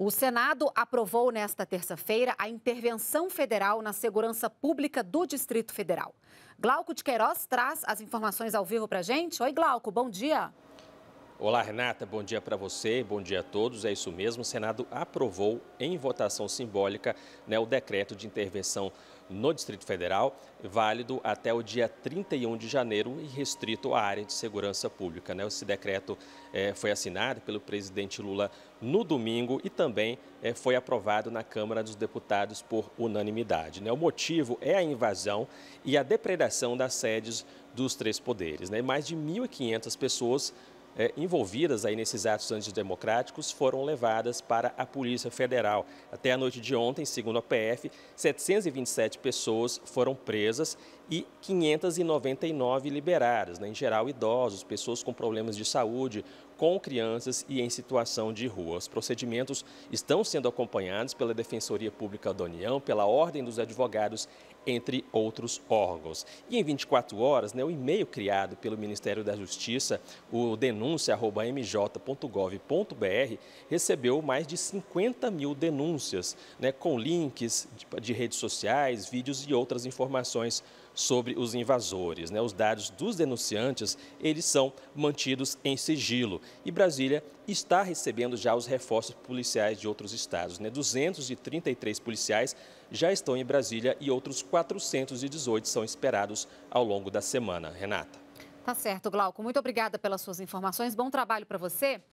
O Senado aprovou nesta terça-feira a intervenção federal na segurança pública do Distrito Federal. Glauco de Queiroz traz as informações ao vivo para gente. Oi, Glauco, bom dia. Olá, Renata. Bom dia para você, bom dia a todos. É isso mesmo, o Senado aprovou em votação simbólica né, o decreto de intervenção no Distrito Federal, válido até o dia 31 de janeiro e restrito à área de segurança pública. Né? Esse decreto é, foi assinado pelo presidente Lula no domingo e também é, foi aprovado na Câmara dos Deputados por unanimidade. Né? O motivo é a invasão e a depredação das sedes dos três poderes. Né? Mais de 1.500 pessoas é, envolvidas aí nesses atos antidemocráticos foram levadas para a Polícia Federal. Até a noite de ontem, segundo a PF, 727 pessoas foram presas e 599 liberadas, né? em geral idosos, pessoas com problemas de saúde, com crianças e em situação de rua. Os procedimentos estão sendo acompanhados pela Defensoria Pública da União, pela Ordem dos Advogados entre outros órgãos. E em 24 horas, né, o e-mail criado pelo Ministério da Justiça, o denúncia.mj.gov.br, recebeu mais de 50 mil denúncias, né, com links de redes sociais, vídeos e outras informações sobre os invasores. Né? Os dados dos denunciantes, eles são mantidos em sigilo. E Brasília está recebendo já os reforços policiais de outros estados. Né? 233 policiais já estão em Brasília e outros 40 418 são esperados ao longo da semana. Renata. Tá certo, Glauco. Muito obrigada pelas suas informações. Bom trabalho para você.